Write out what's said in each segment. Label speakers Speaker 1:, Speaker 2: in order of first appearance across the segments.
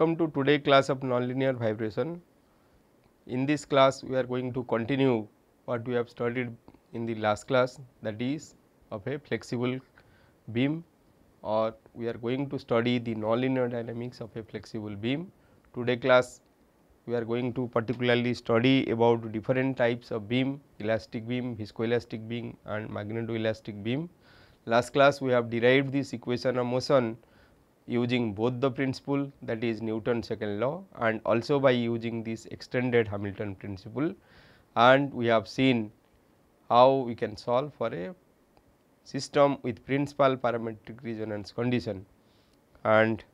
Speaker 1: welcome to today class of nonlinear vibration. In this class we are going to continue what we have studied in the last class that is of a flexible beam or we are going to study the nonlinear dynamics of a flexible beam. Today class we are going to particularly study about different types of beam, elastic beam, viscoelastic beam and magnetoelastic beam. Last class we have derived this equation of motion using both the principle that is Newton's second law and also by using this extended Hamilton principle and we have seen how we can solve for a system with principal parametric resonance condition. And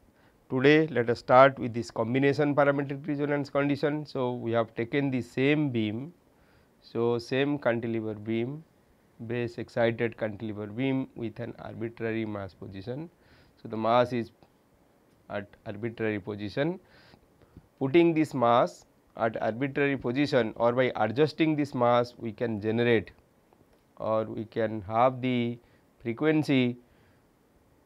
Speaker 1: today let us start with this combination parametric resonance condition. So, we have taken the same beam, so same cantilever beam base excited cantilever beam with an arbitrary mass position. So, the mass is at arbitrary position. Putting this mass at arbitrary position or by adjusting this mass we can generate or we can have the frequency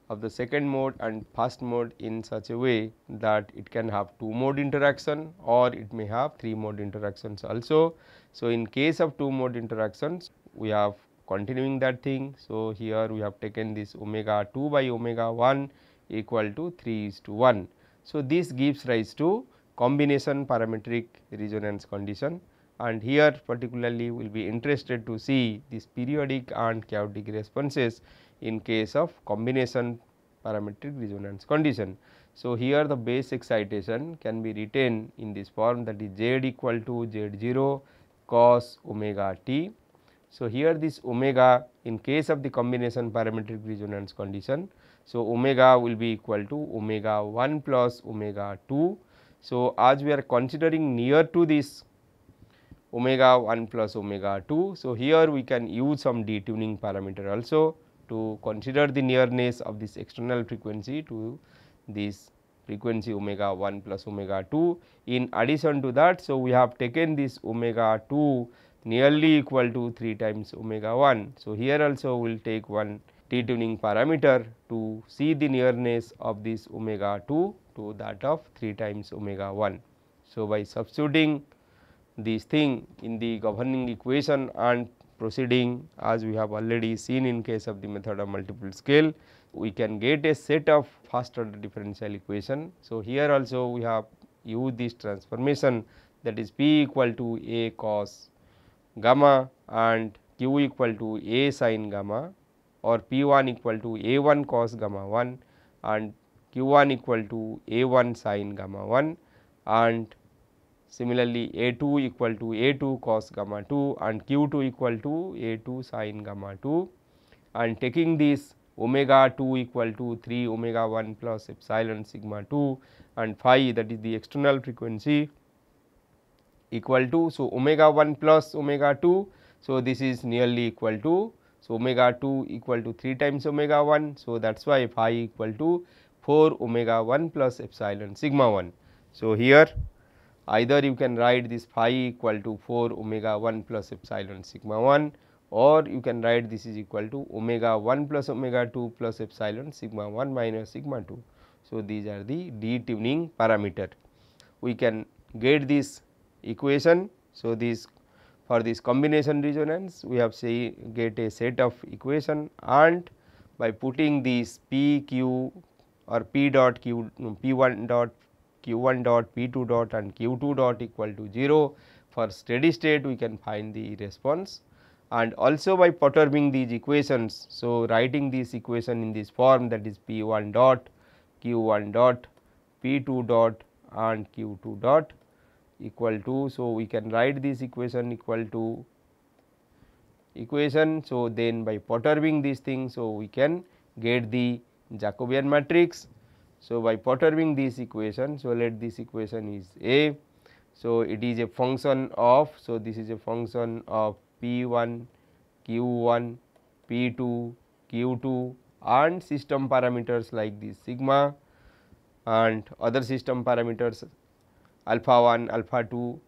Speaker 1: of the second mode and first mode in such a way that it can have two mode interaction or it may have three mode interactions also. So, in case of two mode interactions we have continuing that thing. So, here we have taken this omega 2 by omega 1 equal to 3 is to 1. So, this gives rise to combination parametric resonance condition and here particularly we will be interested to see these periodic and chaotic responses in case of combination parametric resonance condition. So, here the base excitation can be written in this form that is z equal to z 0 cos omega t. So, here this omega in case of the combination parametric resonance condition so, omega will be equal to omega 1 plus omega 2. So, as we are considering near to this omega 1 plus omega 2. So, here we can use some detuning parameter also to consider the nearness of this external frequency to this frequency omega 1 plus omega 2. In addition to that, so we have taken this omega 2 nearly equal to 3 times omega 1. So, here also we will take one Tuning parameter to see the nearness of this omega 2 to that of 3 times omega 1. So, by substituting this thing in the governing equation and proceeding as we have already seen in case of the method of multiple scale, we can get a set of first order differential equation. So, here also we have used this transformation that is P equal to A cos gamma and Q equal to A sin gamma or P 1 equal to A 1 cos gamma 1 and Q 1 equal to A 1 sin gamma 1 and similarly A 2 equal to A 2 cos gamma 2 and Q 2 equal to A 2 sin gamma 2 and taking this omega 2 equal to 3 omega 1 plus epsilon sigma 2 and phi that is the external frequency equal to. So, omega 1 plus omega 2. So, this is nearly equal to so, omega 2 equal to 3 times omega 1. So, that is why phi equal to 4 omega 1 plus epsilon sigma 1. So, here either you can write this phi equal to 4 omega 1 plus epsilon sigma 1 or you can write this is equal to omega 1 plus omega 2 plus epsilon sigma 1 minus sigma 2. So, these are the detuning parameter. We can get this equation. So, this for this combination resonance we have say get a set of equation and by putting these p q or p dot q p 1 dot q 1 dot p 2 dot and q 2 dot equal to 0 for steady state we can find the response and also by perturbing these equations. So, writing this equation in this form that is p 1 dot q 1 dot p 2 dot and q 2 dot equal to. So, we can write this equation equal to equation. So, then by perturbing these things, so we can get the Jacobian matrix. So, by perturbing this equation, so let this equation is A. So, it is a function of, so this is a function of P 1, Q 1, P 2, Q 2 and system parameters like this sigma and other system parameters alpha 1, alpha 2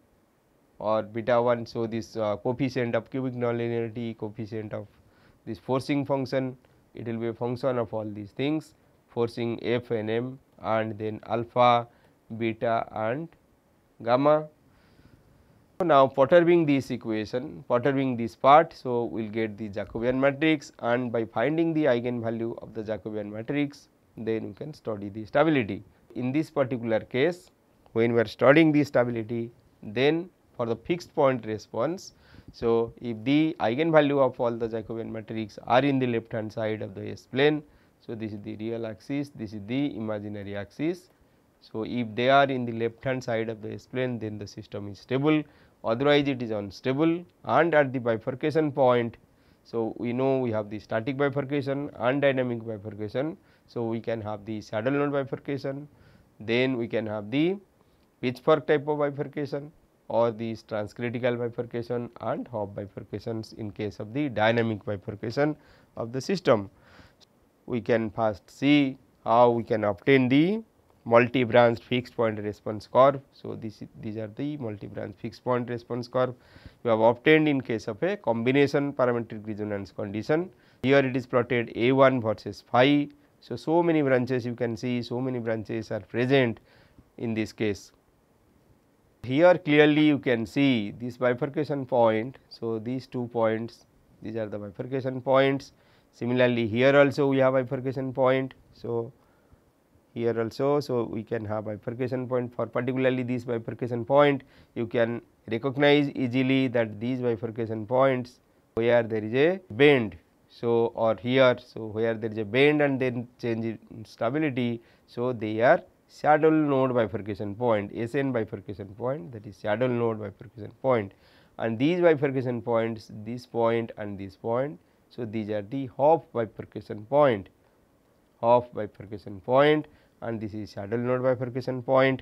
Speaker 1: or beta 1. So, this uh, coefficient of cubic nonlinearity, coefficient of this forcing function, it will be a function of all these things forcing f and m and then alpha, beta and gamma. So, now perturbing this equation, perturbing this part. So, we will get the Jacobian matrix and by finding the eigenvalue of the Jacobian matrix, then we can study the stability. In this particular case, when we are studying the stability then for the fixed point response. So, if the eigenvalue of all the Jacobian matrix are in the left hand side of the S plane, so this is the real axis, this is the imaginary axis. So, if they are in the left hand side of the S plane then the system is stable otherwise it is unstable and at the bifurcation point. So, we know we have the static bifurcation and dynamic bifurcation. So, we can have the saddle node bifurcation then we can have the pitchfork type of bifurcation or these transcritical bifurcation and Hop bifurcations in case of the dynamic bifurcation of the system. We can first see how we can obtain the multi-branched fixed point response curve. So, this, these are the multi-branched fixed point response curve we have obtained in case of a combination parametric resonance condition. Here it is plotted A 1 versus phi. So, so many branches you can see so many branches are present in this case. Here clearly you can see this bifurcation point. So, these two points these are the bifurcation points. Similarly, here also we have bifurcation point. So, here also so we can have bifurcation point for particularly this bifurcation point you can recognize easily that these bifurcation points where there is a bend so or here so where there is a bend and then change in stability so they are saddle node bifurcation point SN bifurcation point that is saddle node bifurcation point and these bifurcation points this point and this point. So, these are the Hop bifurcation point Hop bifurcation point and this is saddle node bifurcation point.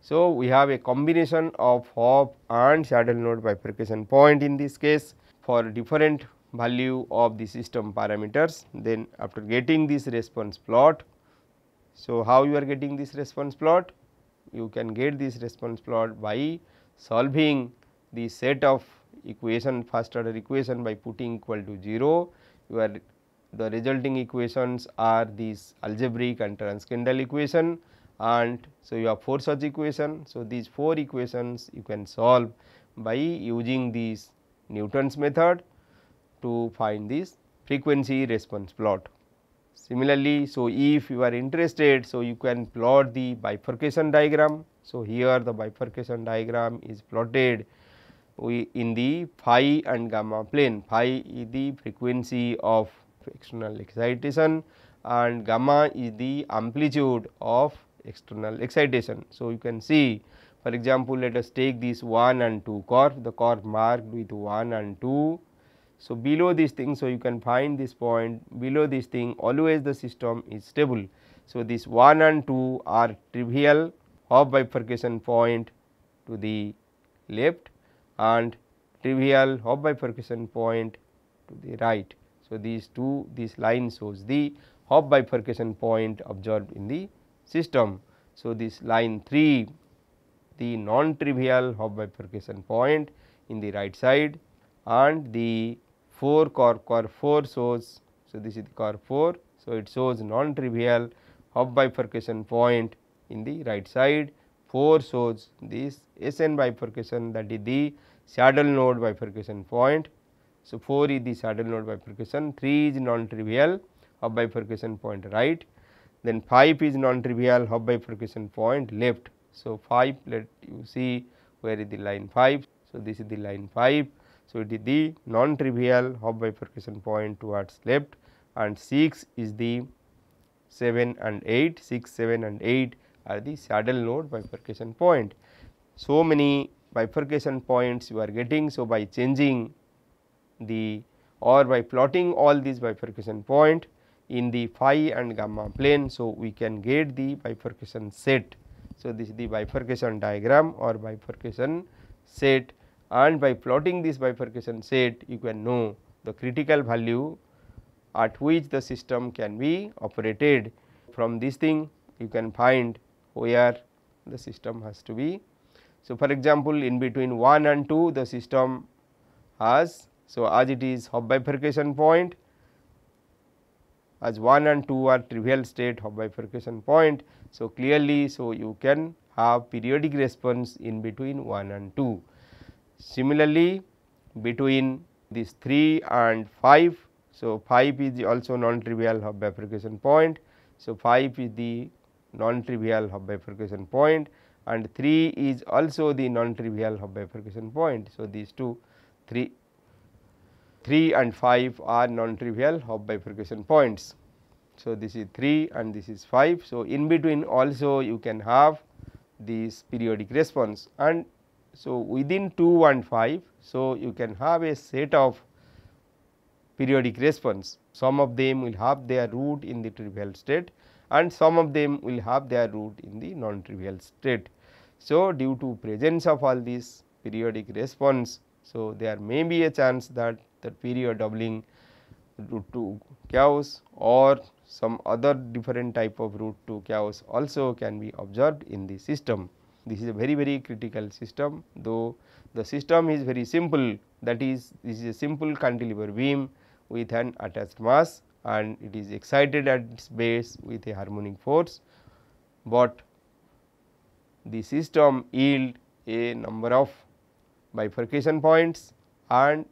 Speaker 1: So, we have a combination of Hop and saddle node bifurcation point in this case for different value of the system parameters then after getting this response plot so, how you are getting this response plot? You can get this response plot by solving the set of equation first order equation by putting equal to 0. You are the resulting equations are these algebraic and transcendental equation and so you have four such equation. So, these four equations you can solve by using this Newton's method to find this frequency response plot. Similarly, so if you are interested, so you can plot the bifurcation diagram. So, here the bifurcation diagram is plotted we in the phi and gamma plane. Phi is the frequency of external excitation and gamma is the amplitude of external excitation. So, you can see for example, let us take this 1 and 2 curve, the curve marked with 1 and 2 so, below this thing, so you can find this point below this thing always the system is stable. So, this 1 and 2 are trivial of bifurcation point to the left and trivial of bifurcation point to the right. So, these two this line shows the Hop bifurcation point observed in the system. So, this line 3 the non trivial Hop bifurcation point in the right side and the 4 core core 4 shows. So, this is the core 4. So, it shows non trivial hop bifurcation point in the right side 4 shows this SN bifurcation that is the saddle node bifurcation point. So, 4 is the saddle node bifurcation 3 is non trivial hop bifurcation point right then 5 is non trivial hop bifurcation point left. So, 5 let you see where is the line 5. So, this is the line 5 so, it is the non trivial hop bifurcation point towards left and 6 is the 7 and 8, 6, 7 and 8 are the saddle node bifurcation point. So, many bifurcation points you are getting. So, by changing the or by plotting all these bifurcation point in the phi and gamma plane. So, we can get the bifurcation set. So, this is the bifurcation diagram or bifurcation set and by plotting this bifurcation set you can know the critical value at which the system can be operated. From this thing you can find where the system has to be. So, for example, in between 1 and 2 the system has. So, as it is Hub bifurcation point as 1 and 2 are trivial state Hub bifurcation point. So, clearly, so you can have periodic response in between 1 and 2. Similarly, between these 3 and 5, so 5 is also non-trivial Hub bifurcation point. So, 5 is the non-trivial Hub bifurcation point and 3 is also the non-trivial Hub bifurcation point. So, these two 3, 3 and 5 are non-trivial Hub bifurcation points. So, this is 3 and this is 5. So, in between also you can have this periodic response and so, within 2 and 5, so you can have a set of periodic response. Some of them will have their root in the trivial state and some of them will have their root in the non-trivial state. So, due to presence of all these periodic response, so there may be a chance that the period doubling root to chaos or some other different type of root to chaos also can be observed in the system. This is a very very critical system though the system is very simple that is this is a simple cantilever beam with an attached mass and it is excited at its base with a harmonic force, but the system yield a number of bifurcation points and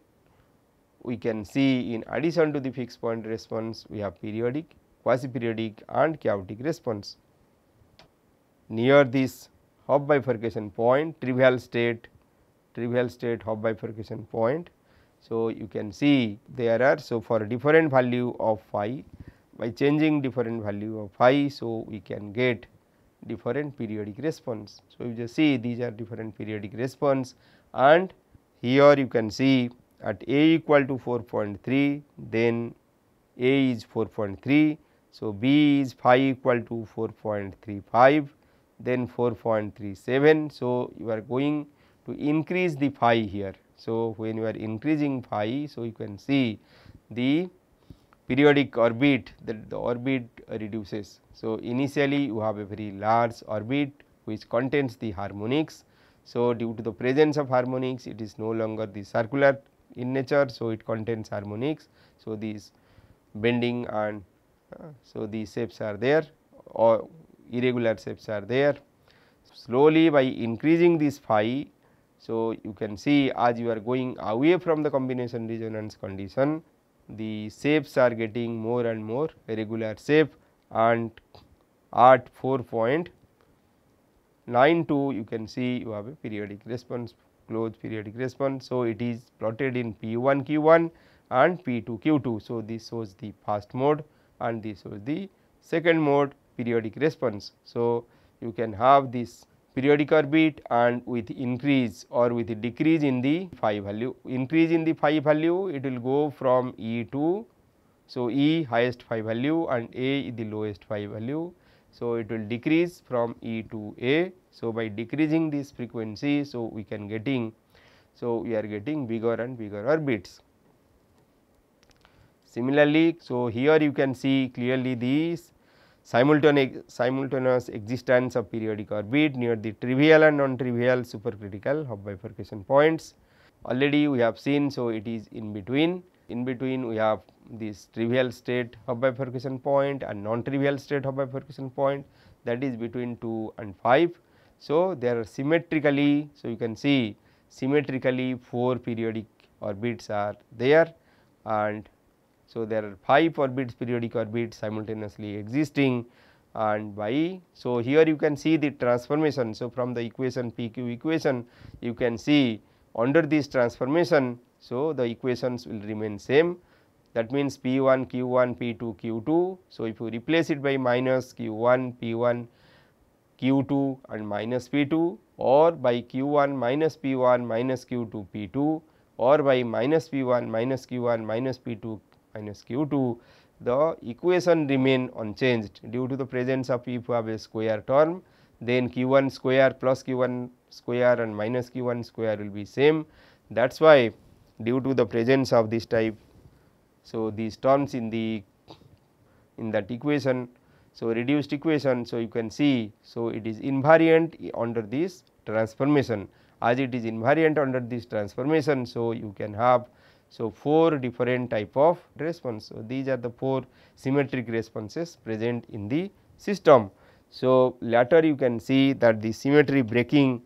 Speaker 1: we can see in addition to the fixed point response we have periodic, quasi periodic and chaotic response. Near this Hop bifurcation point, trivial state, trivial state Hop bifurcation point. So, you can see there are. So, for different value of phi by changing different value of phi. So, we can get different periodic response. So, you just see these are different periodic response and here you can see at a equal to 4.3 then a is 4.3. So, b is phi equal to 4.35 then 4.37. So, you are going to increase the phi here. So, when you are increasing phi, so you can see the periodic orbit that the orbit reduces. So, initially you have a very large orbit which contains the harmonics. So, due to the presence of harmonics it is no longer the circular in nature. So, it contains harmonics. So, these bending and uh, so these shapes are there or irregular shapes are there. Slowly by increasing this phi, so you can see as you are going away from the combination resonance condition, the shapes are getting more and more irregular shape and at 4.92 you can see you have a periodic response, closed periodic response. So, it is plotted in P1 Q1 and P2 Q2. So, this shows the first mode and this shows the second mode periodic response. So, you can have this periodic orbit and with increase or with decrease in the phi value. Increase in the phi value it will go from E to so E highest phi value and A the lowest phi value. So, it will decrease from E to A. So, by decreasing this frequency so we can getting so we are getting bigger and bigger orbits. Similarly, so here you can see clearly these simultaneous existence of periodic orbit near the trivial and non-trivial supercritical Hub bifurcation points. Already we have seen, so it is in between. In between we have this trivial state Hub bifurcation point and non-trivial state Hub bifurcation point that is between 2 and 5. So, they are symmetrically, so you can see symmetrically 4 periodic orbits are there and so, there are 5 orbits periodic orbits simultaneously existing and by so here you can see the transformation. So, from the equation PQ equation you can see under this transformation. So, the equations will remain same that means P1 Q1 P2 Q2. So, if you replace it by minus Q1 P1 Q2 and minus P2 or by Q1 minus P1 minus Q2 P2 or by minus P1 minus Q1 minus P2 minus q 2 the equation remain unchanged due to the presence of if you have a square term then q 1 square plus q 1 square and minus q 1 square will be same. That is why due to the presence of this type. So, these terms in the in that equation. So, reduced equation. So, you can see. So, it is invariant under this transformation as it is invariant under this transformation. So, you can have so, 4 different type of response. So, these are the 4 symmetric responses present in the system. So, later you can see that the symmetry breaking.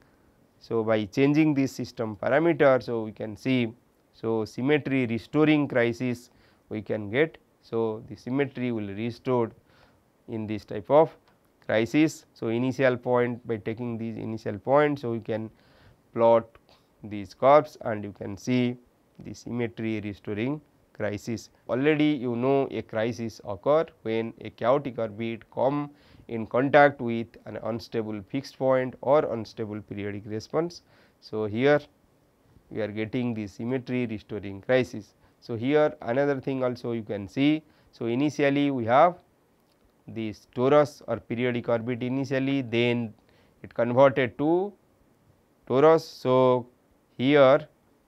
Speaker 1: So, by changing the system parameter, so we can see so symmetry restoring crisis we can get. So, the symmetry will restored in this type of crisis. So, initial point by taking these initial point, so we can plot these curves and you can see the symmetry restoring crisis. Already you know a crisis occur when a chaotic orbit come in contact with an unstable fixed point or unstable periodic response. So, here we are getting the symmetry restoring crisis. So, here another thing also you can see. So, initially we have this torus or periodic orbit initially then it converted to torus. So, here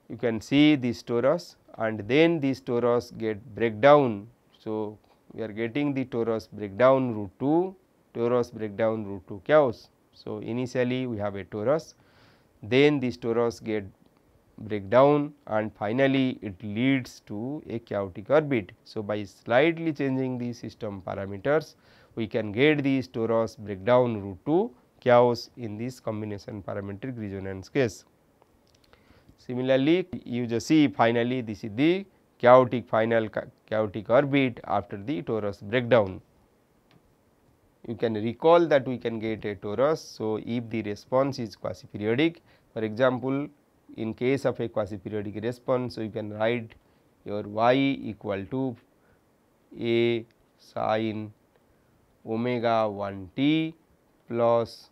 Speaker 1: you can see these torus and then these torus get breakdown. So, we are getting the torus breakdown root 2, torus breakdown root 2 chaos. So, initially we have a torus, then these torus get breakdown and finally it leads to a chaotic orbit. So, by slightly changing the system parameters we can get these torus breakdown root 2 chaos in this combination parametric resonance case. Similarly, you just see finally this is the chaotic final chaotic orbit after the torus breakdown. You can recall that we can get a torus. So, if the response is quasi periodic for example, in case of a quasi periodic response, so you can write your y equal to a sine omega 1 t plus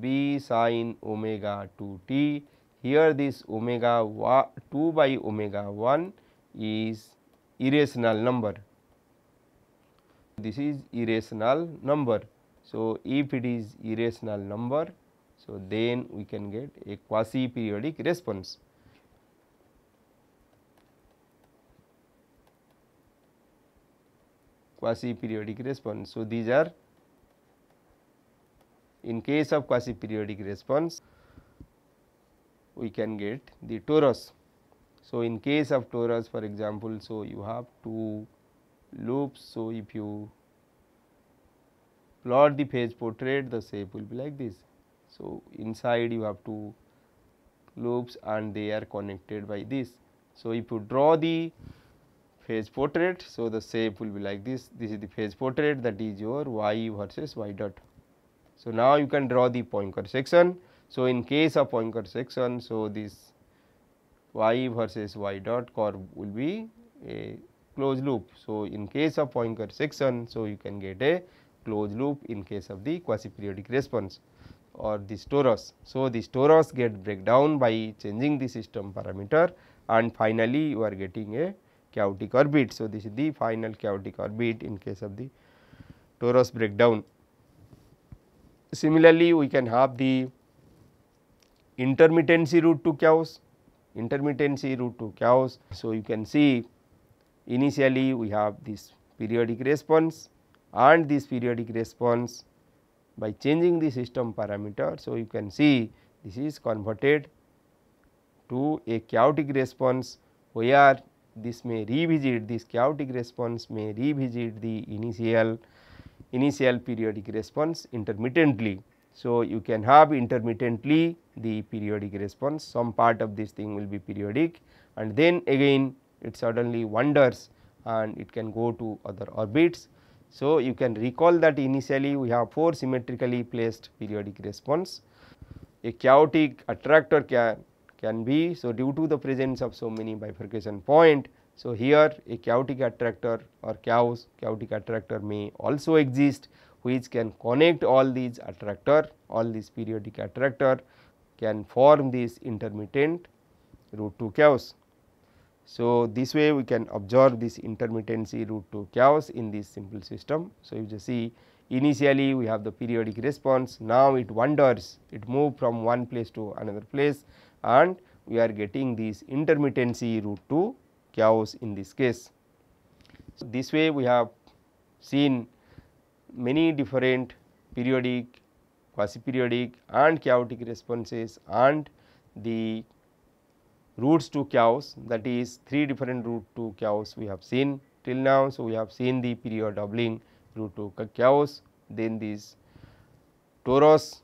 Speaker 1: b sine omega 2 t here this omega 2 by omega 1 is irrational number. This is irrational number. So, if it is irrational number, so then we can get a quasi periodic response. Quasi periodic response. So, these are in case of quasi periodic response we can get the torus. So, in case of torus for example, so you have two loops. So, if you plot the phase portrait the shape will be like this. So, inside you have two loops and they are connected by this. So, if you draw the phase portrait, so the shape will be like this, this is the phase portrait that is your y versus y dot. So, now you can draw the Poincare section. So, in case of Poincare section, so this y versus y dot curve will be a closed loop. So, in case of Poincare section, so you can get a closed loop in case of the quasi-periodic response or the torus. So, the torus get breakdown by changing the system parameter and finally, you are getting a chaotic orbit. So, this is the final chaotic orbit in case of the torus breakdown. Similarly, we can have the intermittency route to chaos, intermittency route to chaos. So, you can see initially we have this periodic response and this periodic response by changing the system parameter. So, you can see this is converted to a chaotic response where this may revisit this chaotic response may revisit the initial initial periodic response intermittently. So, you can have intermittently the periodic response some part of this thing will be periodic and then again it suddenly wanders and it can go to other orbits. So, you can recall that initially we have 4 symmetrically placed periodic response. A chaotic attractor can, can be, so due to the presence of so many bifurcation point, so here a chaotic attractor or chaos chaotic attractor may also exist which can connect all these attractor, all these periodic attractor can form this intermittent root 2 chaos. So, this way we can observe this intermittency root 2 chaos in this simple system. So, if you see initially we have the periodic response, now it wanders, it moves from one place to another place and we are getting this intermittency root 2 chaos in this case. So, this way we have seen many different periodic, quasi-periodic and chaotic responses and the routes to chaos that is three different root to chaos we have seen till now. So, we have seen the period doubling route to chaos, then this torus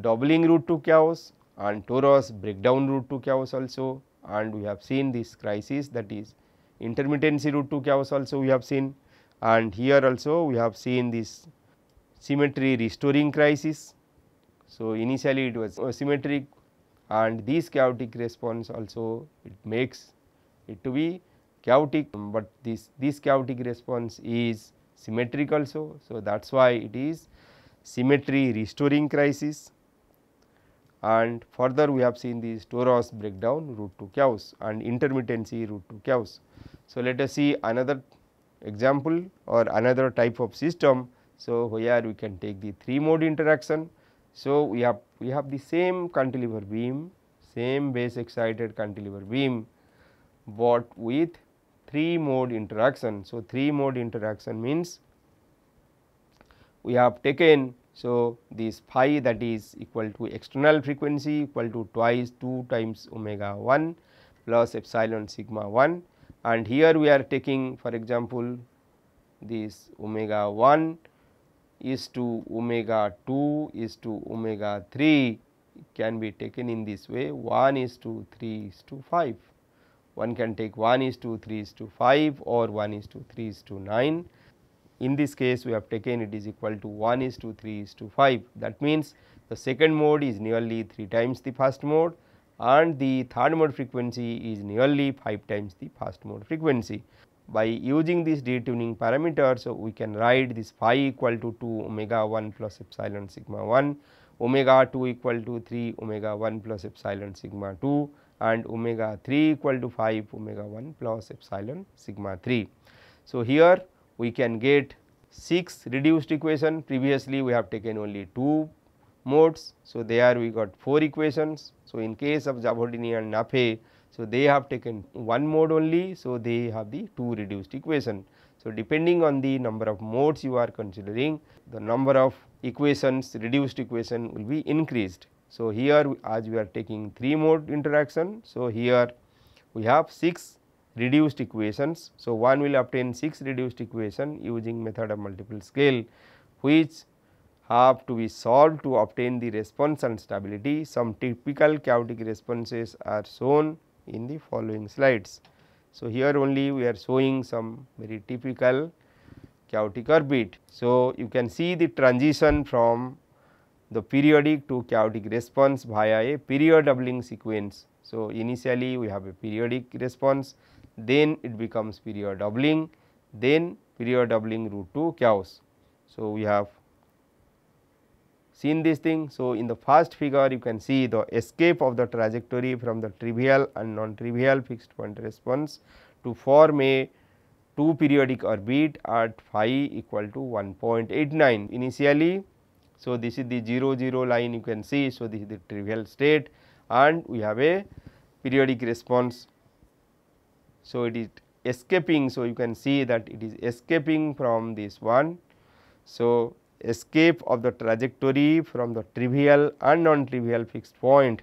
Speaker 1: doubling route to chaos and torus breakdown route to chaos also and we have seen this crisis that is intermittency route to chaos also we have seen and here also we have seen this symmetry restoring crisis. So, initially it was symmetric, and this chaotic response also it makes it to be chaotic, but this, this chaotic response is symmetric also. So, that is why it is symmetry restoring crisis and further we have seen this torus breakdown route to chaos and intermittency route to chaos. So, let us see another example or another type of system. So, where we can take the three mode interaction. So, we have we have the same cantilever beam, same base excited cantilever beam, but with three mode interaction. So, three mode interaction means we have taken so, this phi that is equal to external frequency equal to twice 2 times omega 1 plus epsilon sigma 1 and here we are taking for example, this omega 1 is to omega 2 is to omega 3 can be taken in this way 1 is to 3 is to 5. One can take 1 is to 3 is to 5 or 1 is to 3 is to 9. In this case we have taken it is equal to 1 is to 3 is to 5 that means the second mode is nearly 3 times the first mode and the third mode frequency is nearly 5 times the first mode frequency. By using these detuning parameters, so we can write this phi equal to 2 omega 1 plus epsilon sigma 1, omega 2 equal to 3 omega 1 plus epsilon sigma 2 and omega 3 equal to 5 omega 1 plus epsilon sigma 3. So, here we can get 6 reduced equation previously we have taken only 2 modes. So, there we got 4 equations. So, in case of Zabordini and Nafe, so they have taken one mode only. So, they have the 2 reduced equation. So, depending on the number of modes you are considering, the number of equations reduced equation will be increased. So, here as we are taking 3 mode interaction. So, here we have 6 reduced equations. So, one will obtain 6 reduced equation using method of multiple scale which have to be solved to obtain the response and stability. Some typical chaotic responses are shown in the following slides. So, here only we are showing some very typical chaotic orbit. So, you can see the transition from the periodic to chaotic response via a period doubling sequence. So, initially we have a periodic response, then it becomes period doubling, then period doubling route to chaos. So, we have seen this thing. So, in the first figure you can see the escape of the trajectory from the trivial and non-trivial fixed point response to form a 2 periodic orbit at phi equal to 1.89 initially. So, this is the 0 0 line you can see. So, this is the trivial state and we have a periodic response. So, it is escaping. So, you can see that it is escaping from this one. So, escape of the trajectory from the trivial and non-trivial fixed point.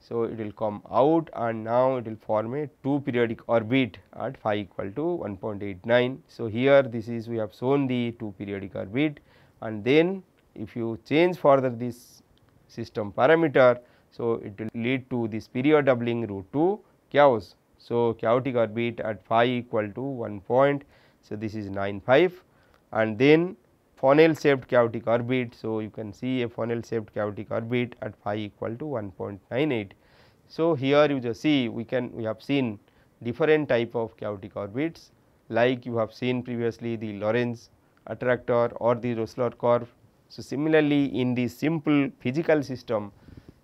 Speaker 1: So, it will come out and now it will form a 2 periodic orbit at phi equal to 1.89. So, here this is we have shown the 2 periodic orbit and then if you change further this system parameter. So, it will lead to this period doubling root 2 chaos. So, chaotic orbit at phi equal to 1 point. So, this is 95 and then funnel shaped chaotic orbit. So, you can see a funnel shaped chaotic orbit at phi equal to 1.98. So, here you just see we can we have seen different type of chaotic orbits like you have seen previously the Lorentz attractor or the Rossler curve. So, similarly in the simple physical system,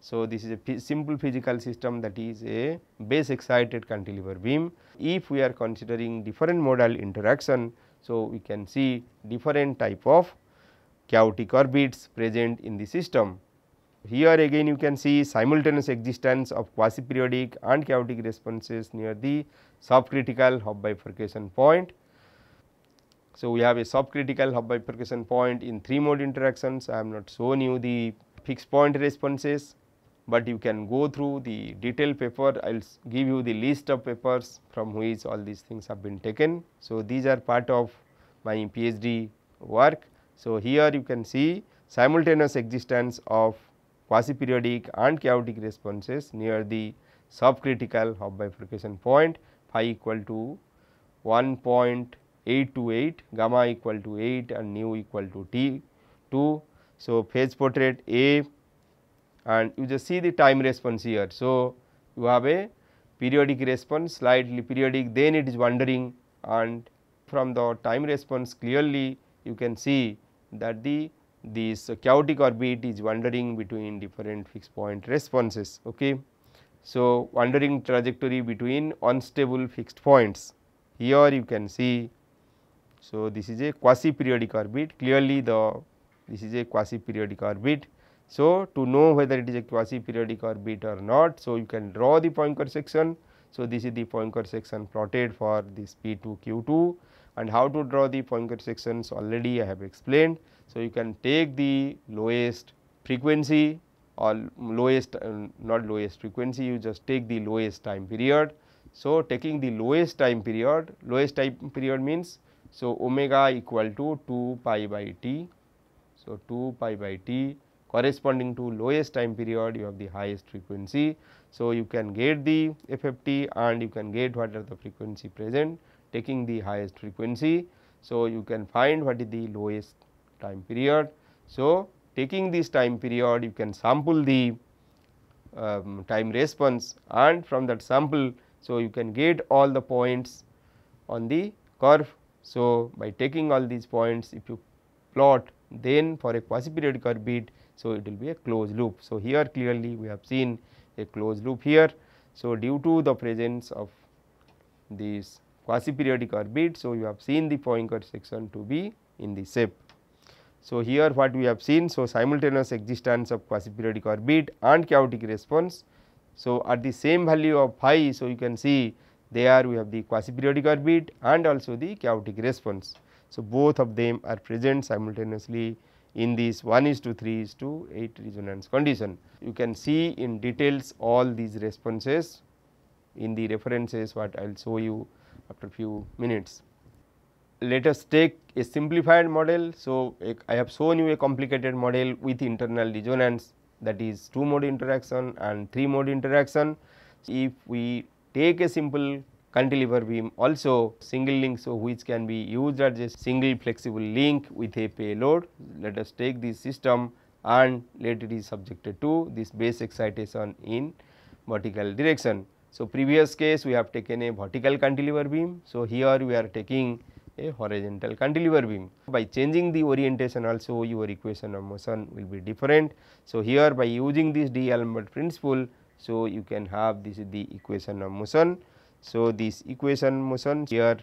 Speaker 1: so this is a simple physical system that is a base excited cantilever beam. If we are considering different modal interaction, so, we can see different type of chaotic orbits present in the system. Here again you can see simultaneous existence of quasi-periodic and chaotic responses near the subcritical Hub bifurcation point. So, we have a subcritical Hub bifurcation point in three mode interactions. I have not shown you the fixed point responses but you can go through the detailed paper. I will give you the list of papers from which all these things have been taken. So, these are part of my PhD work. So, here you can see simultaneous existence of quasi-periodic and chaotic responses near the subcritical Hobb bifurcation point phi equal to 1.828, gamma equal to 8 and nu equal to T 2. So, phase portrait A and you just see the time response here. So, you have a periodic response slightly periodic then it is wandering and from the time response clearly you can see that the this chaotic orbit is wandering between different fixed point responses. Okay. So, wandering trajectory between unstable fixed points here you can see. So, this is a quasi periodic orbit clearly the this is a quasi periodic orbit so, to know whether it is a quasi periodic orbit or not, so you can draw the Poincare section. So, this is the Poincare section plotted for this P2 Q2 and how to draw the Poincare sections already I have explained. So, you can take the lowest frequency or lowest um, not lowest frequency you just take the lowest time period. So, taking the lowest time period lowest time period means so omega equal to 2 pi by t. So, 2 pi by t corresponding to lowest time period you have the highest frequency. So, you can get the FFT and you can get what are the frequency present taking the highest frequency. So, you can find what is the lowest time period. So, taking this time period you can sample the um, time response and from that sample. So, you can get all the points on the curve. So, by taking all these points if you plot then for a quasi period curve beat so, it will be a closed loop. So, here clearly we have seen a closed loop here. So, due to the presence of these quasi periodic orbit, so you have seen the Poincare section to be in the shape. So, here what we have seen, so simultaneous existence of quasi periodic orbit and chaotic response. So, at the same value of phi, so you can see there we have the quasi periodic orbit and also the chaotic response. So, both of them are present simultaneously in this 1 is to 3 is to 8 resonance condition. You can see in details all these responses in the references what I will show you after few minutes. Let us take a simplified model. So, I have shown you a complicated model with internal resonance that is two mode interaction and three mode interaction. If we take a simple cantilever beam also single link. So, which can be used as a single flexible link with a payload. Let us take this system and let it is subjected to this base excitation in vertical direction. So, previous case we have taken a vertical cantilever beam. So, here we are taking a horizontal cantilever beam. By changing the orientation also your equation of motion will be different. So, here by using this D'Alembert principle, so you can have this is the equation of motion. So, this equation motion here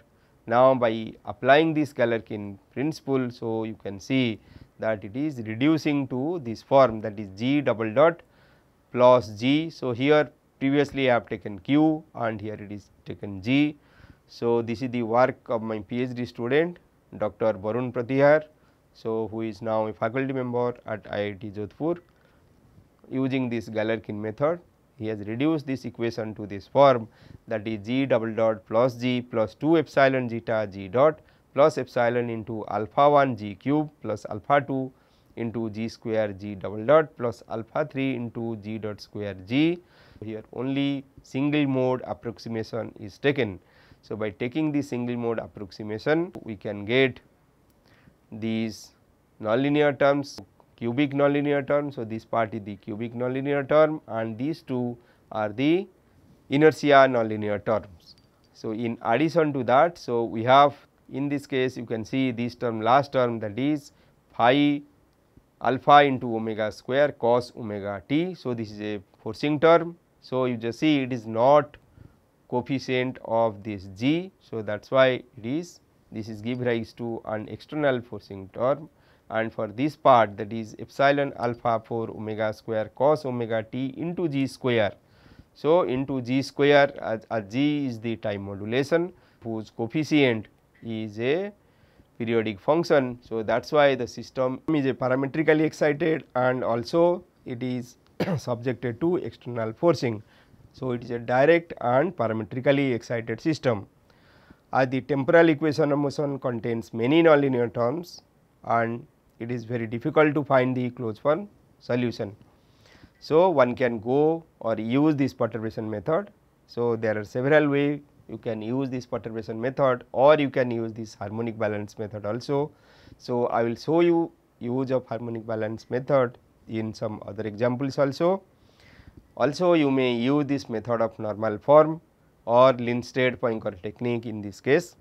Speaker 1: now by applying this Galerkin principle. So, you can see that it is reducing to this form that is g double dot plus g. So, here previously I have taken q and here it is taken g. So, this is the work of my PhD student Dr. Varun Pratihar. So, who is now a faculty member at IIT Jodhpur using this Galerkin method he has reduced this equation to this form that is g double dot plus g plus 2 epsilon zeta g dot plus epsilon into alpha 1 g cube plus alpha 2 into g square g double dot plus alpha 3 into g dot square g. Here only single mode approximation is taken. So, by taking the single mode approximation we can get these nonlinear terms cubic nonlinear term. So, this part is the cubic nonlinear term and these two are the inertia nonlinear terms. So, in addition to that, so we have in this case you can see this term last term that is phi alpha into omega square cos omega t. So, this is a forcing term. So, you just see it is not coefficient of this g. So, that is why it is this is give rise to an external forcing term and for this part that is epsilon alpha 4 omega square cos omega t into g square. So, into g square as, as g is the time modulation whose coefficient is a periodic function. So, that is why the system is a parametrically excited and also it is subjected to external forcing. So, it is a direct and parametrically excited system. As the temporal equation of motion contains many nonlinear terms and it is very difficult to find the closed form solution. So, one can go or use this perturbation method. So, there are several way you can use this perturbation method or you can use this harmonic balance method also. So, I will show you use of harmonic balance method in some other examples also. Also you may use this method of normal form or Lindstedt-Poincare technique in this case.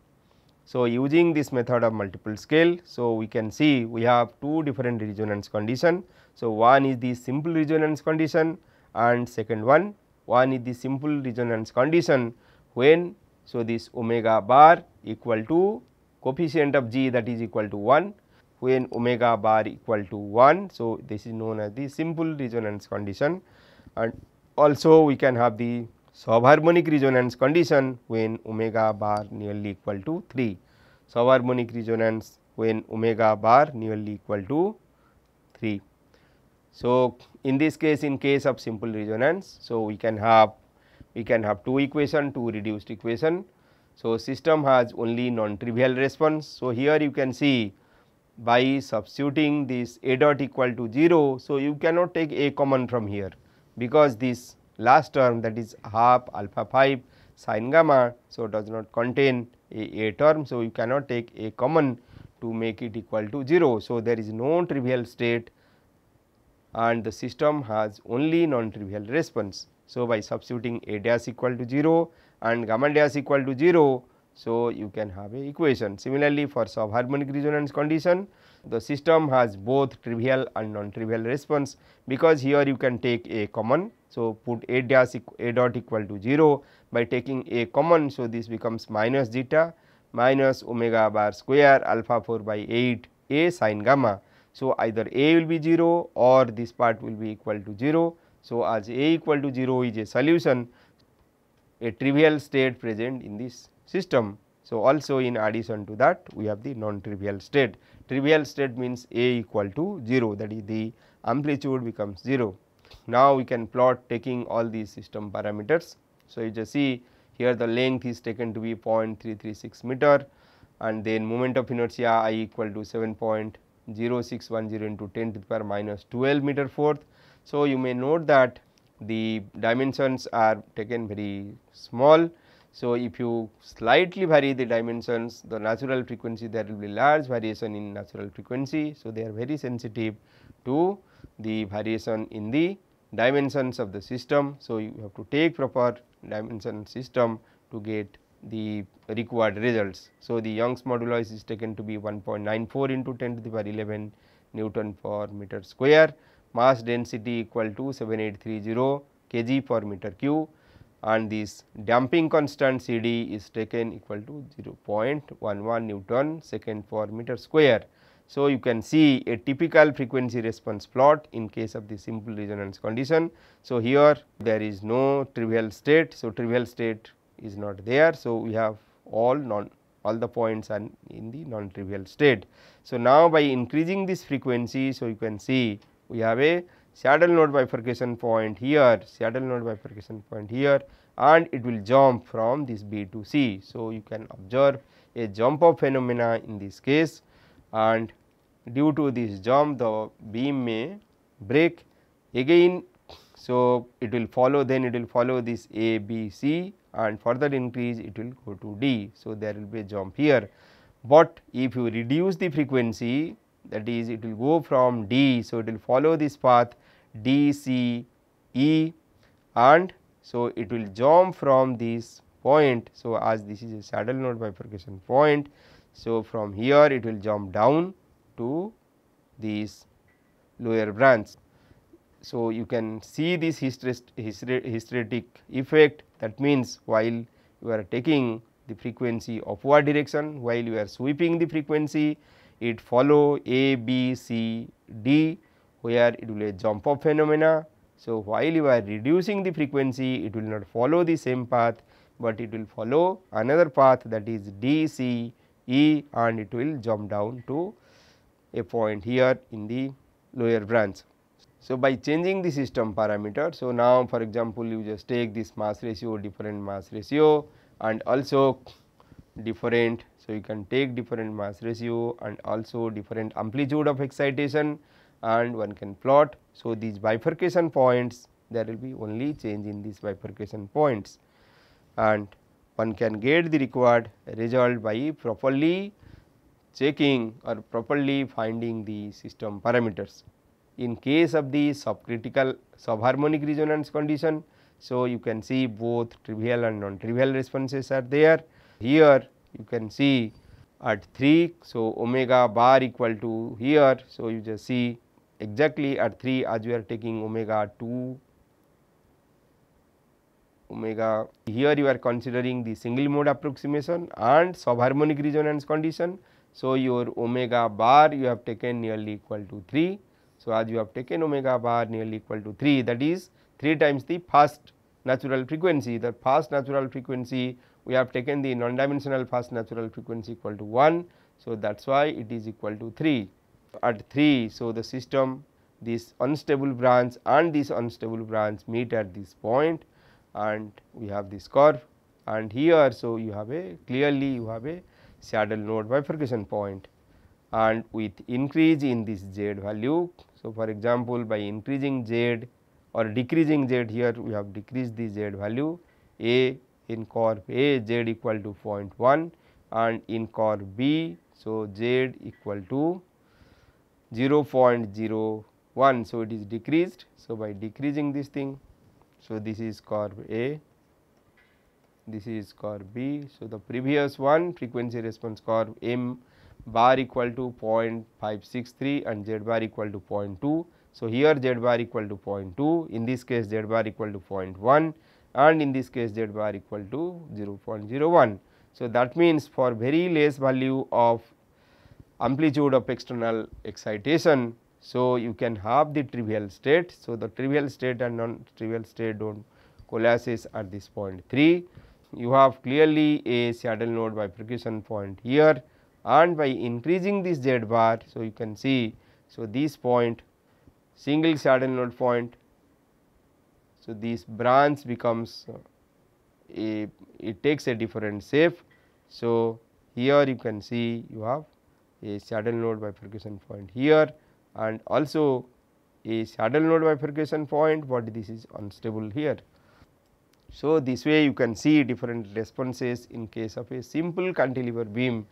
Speaker 1: So, using this method of multiple scale, so we can see we have two different resonance condition. So, one is the simple resonance condition and second one, one is the simple resonance condition when so this omega bar equal to coefficient of g that is equal to 1 when omega bar equal to 1. So, this is known as the simple resonance condition and also we can have the subharmonic resonance condition when omega bar nearly equal to 3. Subharmonic resonance when omega bar nearly equal to 3. So, in this case in case of simple resonance, so we can have we can have two equation, two reduced equation. So, system has only non trivial response. So, here you can see by substituting this a dot equal to 0. So, you cannot take a common from here because this last term that is half alpha 5 sine gamma. So, does not contain a, a term. So, you cannot take a common to make it equal to 0. So, there is no trivial state and the system has only non trivial response. So, by substituting a dash equal to 0 and gamma dash equal to 0, so you can have a equation. Similarly, for subharmonic resonance condition, the system has both trivial and non trivial response because here you can take a common so, put a dash a dot equal to 0 by taking a common. So, this becomes minus zeta minus omega bar square alpha 4 by 8 a sin gamma. So, either a will be 0 or this part will be equal to 0. So, as a equal to 0 is a solution a trivial state present in this system. So, also in addition to that we have the non trivial state. Trivial state means a equal to 0 that is the amplitude becomes 0 now we can plot taking all these system parameters. So, you just see here the length is taken to be 0.336 meter and then moment of inertia I equal to 7.0610 into 10 to the power minus 12 meter fourth. So, you may note that the dimensions are taken very small. So, if you slightly vary the dimensions the natural frequency there will be large variation in natural frequency. So, they are very sensitive to the variation in the dimensions of the system. So, you have to take proper dimension system to get the required results. So, the Young's modulus is taken to be 1.94 into 10 to the power 11 Newton per meter square, mass density equal to 7830 kg per meter cube and this damping constant CD is taken equal to 0.11 Newton second per meter square. So, you can see a typical frequency response plot in case of the simple resonance condition. So, here there is no trivial state. So, trivial state is not there. So, we have all non all the points are in the non trivial state. So, now by increasing this frequency, so you can see we have a saddle node bifurcation point here, saddle node bifurcation point here and it will jump from this B to C. So, you can observe a jump of phenomena in this case and due to this jump the beam may break again. So, it will follow then it will follow this A, B, C and further increase it will go to D. So, there will be a jump here, but if you reduce the frequency that is it will go from D. So, it will follow this path D, C, E and so it will jump from this point. So, as this is a saddle node bifurcation point. So, from here it will jump down to these lower branch. So, you can see this hysteretic effect that means while you are taking the frequency upward direction while you are sweeping the frequency it follow A, B, C, D where it will a jump up phenomena. So, while you are reducing the frequency it will not follow the same path, but it will follow another path that is D, C, E and it will jump down to a point here in the lower branch. So, by changing the system parameter, so now for example, you just take this mass ratio, different mass ratio and also different. So, you can take different mass ratio and also different amplitude of excitation and one can plot. So, these bifurcation points there will be only change in these bifurcation points and one can get the required result by properly checking or properly finding the system parameters. In case of the subcritical subharmonic resonance condition, so you can see both trivial and non-trivial responses are there. Here you can see at 3, so omega bar equal to here, so you just see exactly at 3 as you are taking omega 2 omega. Here you are considering the single mode approximation and subharmonic resonance condition. So, your omega bar you have taken nearly equal to 3. So, as you have taken omega bar nearly equal to 3 that is 3 times the fast natural frequency the fast natural frequency we have taken the non dimensional fast natural frequency equal to 1. So, that is why it is equal to 3 at 3. So, the system this unstable branch and this unstable branch meet at this point and we have this curve and here. So, you have a clearly you have a saddle node bifurcation point and with increase in this z value. So, for example, by increasing z or decreasing z here we have decreased the z value a in curve a z equal to 0.1 and in curve b. So, z equal to 0 0.01. So, it is decreased. So, by decreasing this thing. So, this is curve a this is curve B. So, the previous one frequency response curve M bar equal to 0.563 and Z bar equal to 0.2. So, here Z bar equal to 0.2, in this case Z bar equal to 0.1 and in this case Z bar equal to 0.01. So, that means for very less value of amplitude of external excitation. So, you can have the trivial state. So, the trivial state and non trivial state do not coalesces at this point 3 you have clearly a saddle node bifurcation point here and by increasing this z bar. So, you can see so this point single saddle node point. So, this branch becomes uh, a it takes a different shape. So, here you can see you have a saddle node bifurcation point here and also a saddle node bifurcation point, but this is unstable here. So, this way you can see different responses in case of a simple cantilever beam,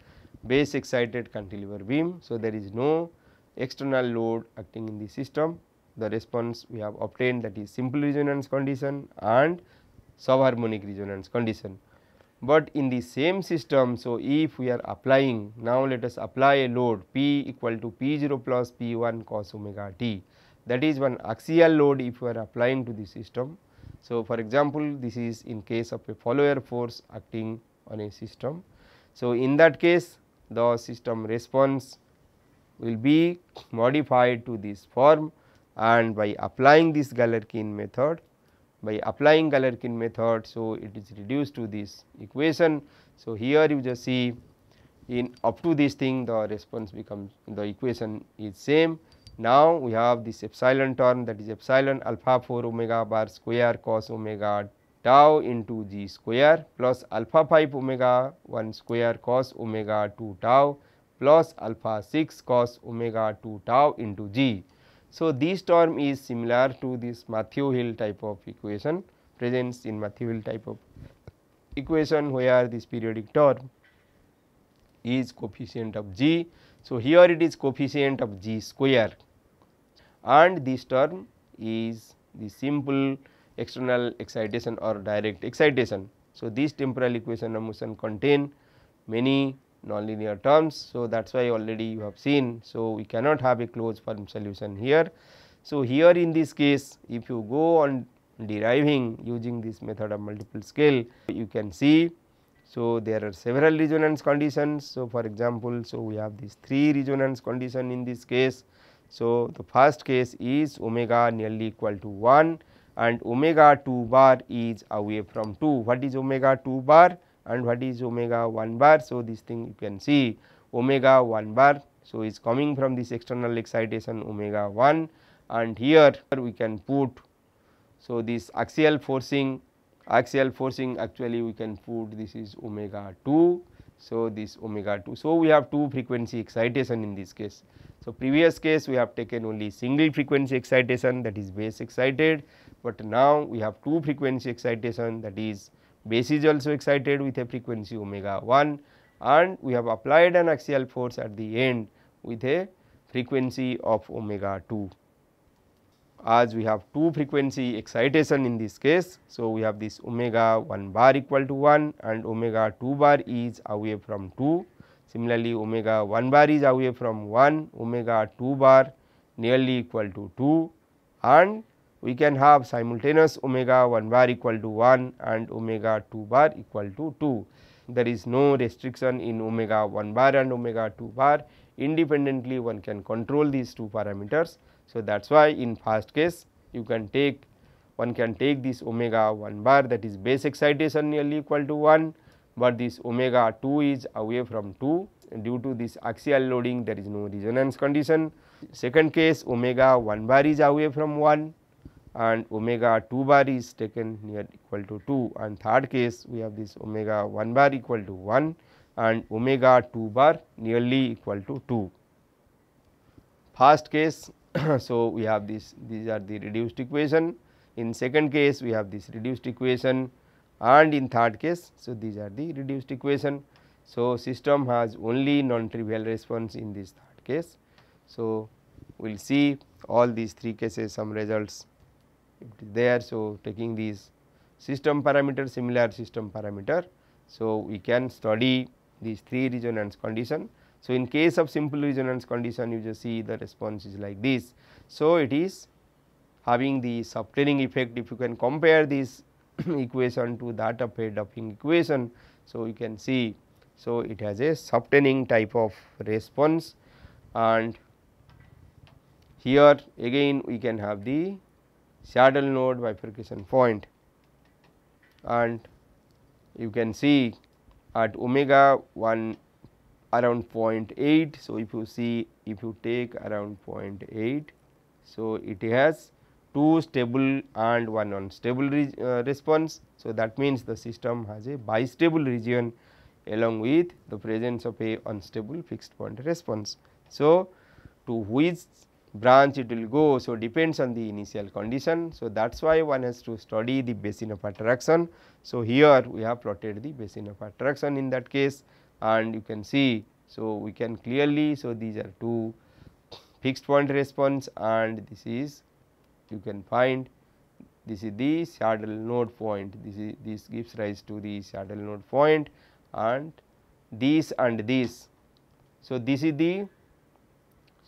Speaker 1: base excited cantilever beam. So, there is no external load acting in the system. The response we have obtained that is simple resonance condition and subharmonic resonance condition. But in the same system, so if we are applying, now let us apply a load P equal to P0 plus P1 cos omega t. That is one axial load if we are applying to the system so, for example, this is in case of a follower force acting on a system. So, in that case the system response will be modified to this form and by applying this Galerkin method by applying Galerkin method. So, it is reduced to this equation. So, here you just see in up to this thing the response becomes the equation is same now, we have this epsilon term that is epsilon alpha 4 omega bar square cos omega tau into g square plus alpha 5 omega 1 square cos omega 2 tau plus alpha 6 cos omega 2 tau into g. So, this term is similar to this Matthew Hill type of equation presents in Matthew Hill type of equation where this periodic term is coefficient of g. So, here it is coefficient of g square and this term is the simple external excitation or direct excitation. So, this temporal equation of motion contain many nonlinear terms. So, that is why already you have seen. So, we cannot have a closed form solution here. So, here in this case if you go on deriving using this method of multiple scale you can see. So, there are several resonance conditions. So, for example, so we have these three resonance condition in this case. So, the first case is omega nearly equal to 1 and omega 2 bar is away from 2. What is omega 2 bar and what is omega 1 bar? So, this thing you can see omega 1 bar. So, is coming from this external excitation omega 1 and here we can put. So, this axial forcing axial forcing actually we can put this is omega 2. So, this omega 2. So, we have two frequency excitation in this case. So, previous case we have taken only single frequency excitation that is base excited, but now we have two frequency excitation that is base is also excited with a frequency omega 1 and we have applied an axial force at the end with a frequency of omega 2. As we have two frequency excitation in this case, so we have this omega 1 bar equal to 1 and omega 2 bar is away from 2 Similarly, omega 1 bar is away from 1, omega 2 bar nearly equal to 2 and we can have simultaneous omega 1 bar equal to 1 and omega 2 bar equal to 2. There is no restriction in omega 1 bar and omega 2 bar independently one can control these two parameters. So, that is why in first case you can take one can take this omega 1 bar that is base excitation nearly equal to 1 but this omega 2 is away from 2 due to this axial loading there is no resonance condition. Second case omega 1 bar is away from 1 and omega 2 bar is taken near equal to 2 and third case we have this omega 1 bar equal to 1 and omega 2 bar nearly equal to 2. First case, so we have this these are the reduced equation. In second case we have this reduced equation and in third case. So, these are the reduced equation. So, system has only non-trivial response in this third case. So, we will see all these three cases some results there. So, taking these system parameter similar system parameter. So, we can study these three resonance condition. So, in case of simple resonance condition you just see the response is like this. So, it is having the subtrailing effect if you can compare these. equation to that of a Duffing equation. So, you can see so it has a softening type of response and here again we can have the saddle node bifurcation point and you can see at omega 1 around 0.8. So, if you see if you take around 0.8, so it has two stable and one unstable re uh, response. So, that means the system has a bistable region along with the presence of a unstable fixed point response. So, to which branch it will go. So, depends on the initial condition. So, that is why one has to study the basin of attraction. So, here we have plotted the basin of attraction in that case and you can see. So, we can clearly. So, these are two fixed point response and this is you can find this is the saddle node point this is this gives rise to the saddle node point and this and this. So, this is the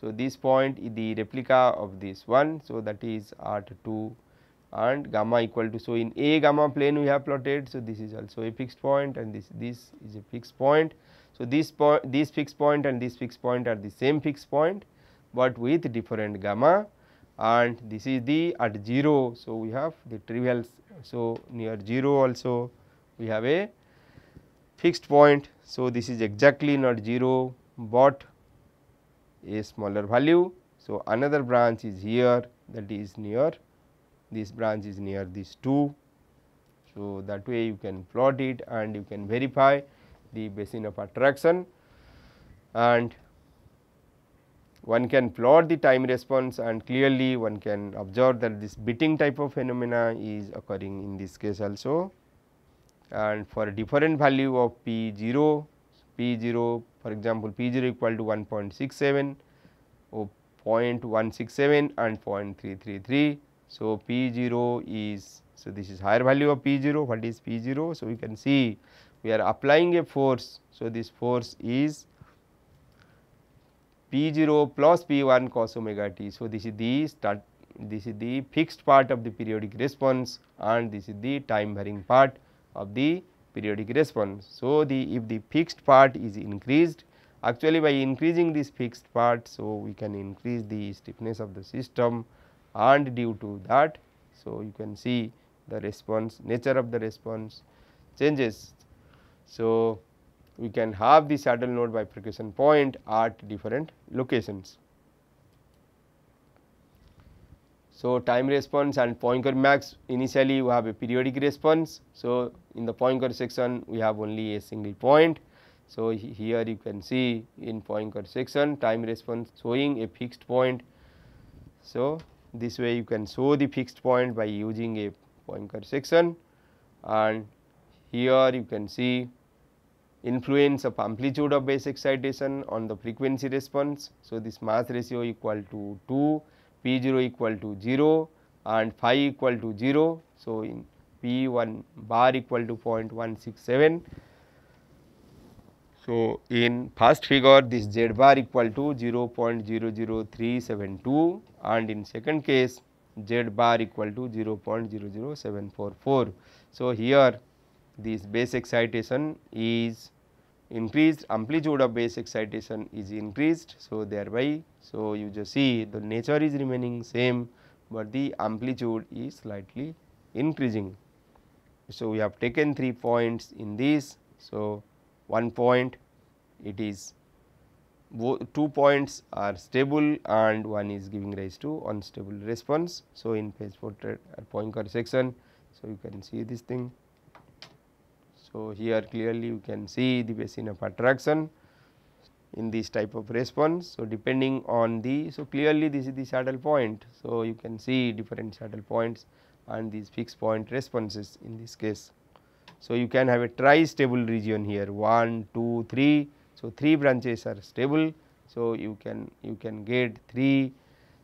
Speaker 1: so this point is the replica of this one. So, that is is 2 and gamma equal to. So, in A gamma plane we have plotted. So, this is also a fixed point and this this is a fixed point. So, this point this fixed point and this fixed point are the same fixed point, but with different gamma and this is the at 0. So, we have the trivial. So, near 0 also we have a fixed point. So, this is exactly not 0, but a smaller value. So, another branch is here that is near this branch is near this 2. So, that way you can plot it and you can verify the basin of attraction and one can plot the time response and clearly one can observe that this beating type of phenomena is occurring in this case also. And for a different value of P 0, P 0 for example, P 0 equal to 1.67 or 0.167 and 0.333. So, P 0 is, so this is higher value of P 0, what is P 0? So, we can see we are applying a force. So, this force is P0 plus P1 cos omega t. So, this is the start, this is the fixed part of the periodic response and this is the time varying part of the periodic response. So, the if the fixed part is increased actually by increasing this fixed part. So, we can increase the stiffness of the system and due to that. So, you can see the response nature of the response changes. So, we can have the saddle node bifurcation point at different locations. So, time response and Poincare max initially we have a periodic response. So, in the Poincare section we have only a single point. So, here you can see in Poincare section time response showing a fixed point. So, this way you can show the fixed point by using a Poincare section and here you can see influence of amplitude of base excitation on the frequency response. So, this mass ratio equal to 2, P 0 equal to 0 and phi equal to 0. So, in P 1 bar equal to 0.167. So, in first figure this Z bar equal to 0 0.00372 and in second case Z bar equal to 0 0.00744. So, here this base excitation is increased amplitude of base excitation is increased. So, thereby so you just see the nature is remaining same, but the amplitude is slightly increasing. So, we have taken 3 points in this. So, 1 point it is 2 points are stable and one is giving rise to unstable response. So, in phase portrait at Poincare section, so you can see this thing. So, here clearly you can see the basin of attraction in this type of response. So, depending on the, so clearly this is the saddle point. So, you can see different saddle points and these fixed point responses in this case. So, you can have a tri-stable region here 1, 2, 3. So, 3 branches are stable. So, you can you can get 3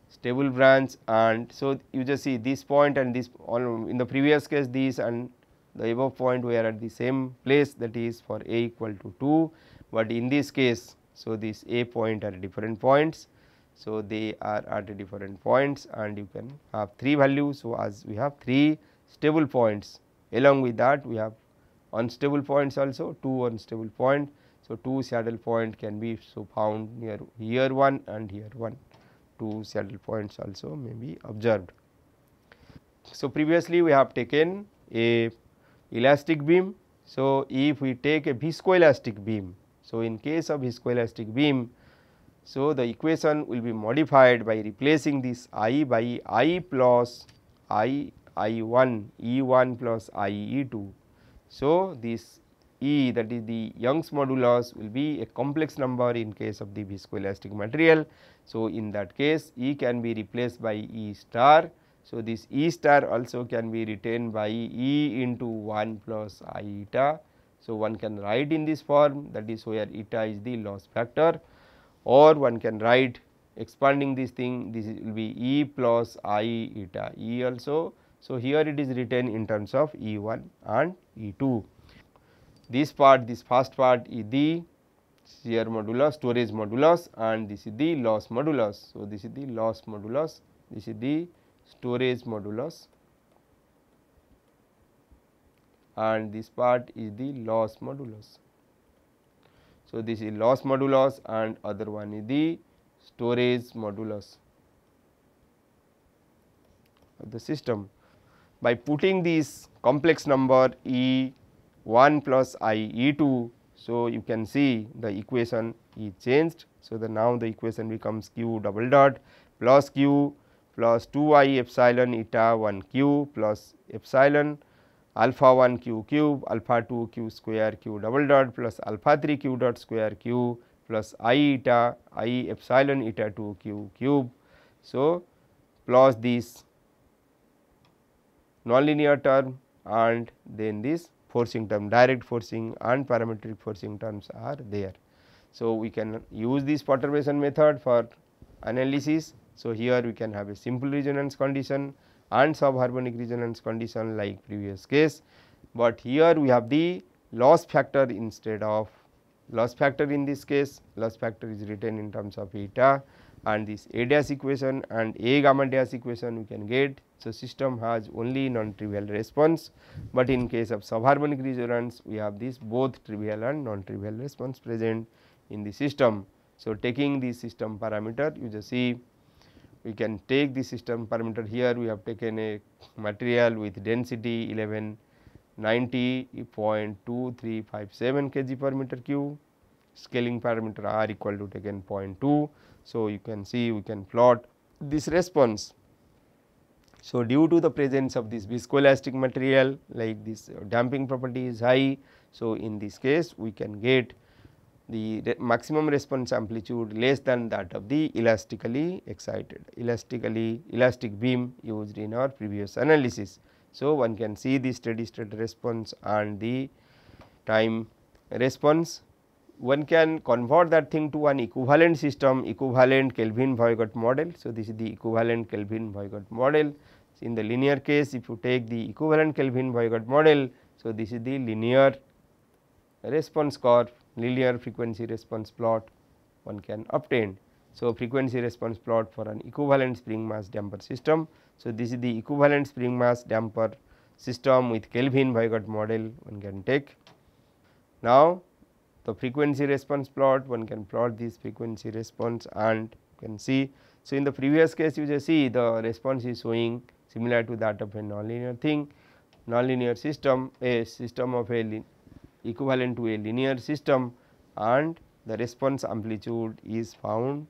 Speaker 1: stable branch and so you just see this point and this all in the previous case these and the above point we are at the same place that is for a equal to 2, but in this case so this a point are different points. So, they are at different points and you can have 3 values. So, as we have 3 stable points along with that we have unstable points also 2 unstable point. So, 2 saddle point can be so found near here one and here one 2 saddle points also may be observed. So, previously we have taken a elastic beam. So, if we take a viscoelastic beam, so in case of viscoelastic beam, so the equation will be modified by replacing this i by i plus i i 1 e 1 plus i e 2. So, this E that is the Young's modulus will be a complex number in case of the viscoelastic material. So, in that case E can be replaced by E star so, this E star also can be written by E into 1 plus i eta. So, one can write in this form that is where eta is the loss factor or one can write expanding this thing this will be E plus i eta E also. So, here it is written in terms of E 1 and E 2. This part this first part is the shear modulus storage modulus and this is the loss modulus. So, this is the loss modulus this is the storage modulus and this part is the loss modulus. So, this is loss modulus and other one is the storage modulus of the system. By putting this complex number E 1 plus I E 2, so you can see the equation is changed. So, the now the equation becomes Q double dot plus Q plus 2 i epsilon eta 1 q plus epsilon alpha 1 q cube alpha 2 q square q double dot plus alpha 3 q dot square q plus i eta i epsilon eta 2 q cube. So, plus this nonlinear term and then this forcing term direct forcing and parametric forcing terms are there. So, we can use this perturbation method for analysis so, here we can have a simple resonance condition and subharmonic resonance condition like previous case, but here we have the loss factor instead of loss factor in this case loss factor is written in terms of eta and this a dash equation and a gamma dash equation we can get. So, system has only non-trivial response, but in case of subharmonic resonance we have this both trivial and non-trivial response present in the system. So, taking the system parameter you just see we can take the system parameter here we have taken a material with density 1190.2357 kg per meter cube scaling parameter r equal to taken 0.2. So, you can see we can plot this response. So, due to the presence of this viscoelastic material like this damping property is high. So, in this case we can get the re maximum response amplitude less than that of the elastically excited elastically elastic beam used in our previous analysis. So, one can see the steady state response and the time response. One can convert that thing to an equivalent system equivalent kelvin voigt model. So, this is the equivalent kelvin voigt model. So, in the linear case if you take the equivalent kelvin voigt model, so this is the linear response curve linear frequency response plot one can obtain. So, frequency response plot for an equivalent spring mass damper system. So, this is the equivalent spring mass damper system with Kelvin Weigert model one can take. Now, the frequency response plot one can plot this frequency response and can see. So, in the previous case you just see the response is showing similar to that of a nonlinear thing, nonlinear system a system of a equivalent to a linear system and the response amplitude is found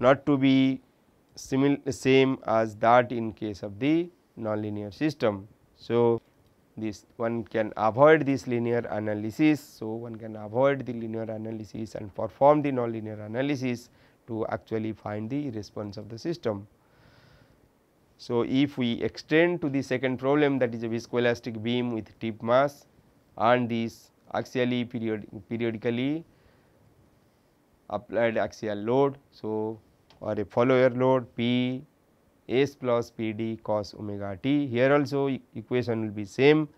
Speaker 1: not to be same as that in case of the nonlinear system. So, this one can avoid this linear analysis. So, one can avoid the linear analysis and perform the nonlinear analysis to actually find the response of the system. So, if we extend to the second problem that is a viscoelastic beam with tip mass and these axially period periodically applied axial load. So, or a follower load P S plus P d cos omega t. Here also equation will be same,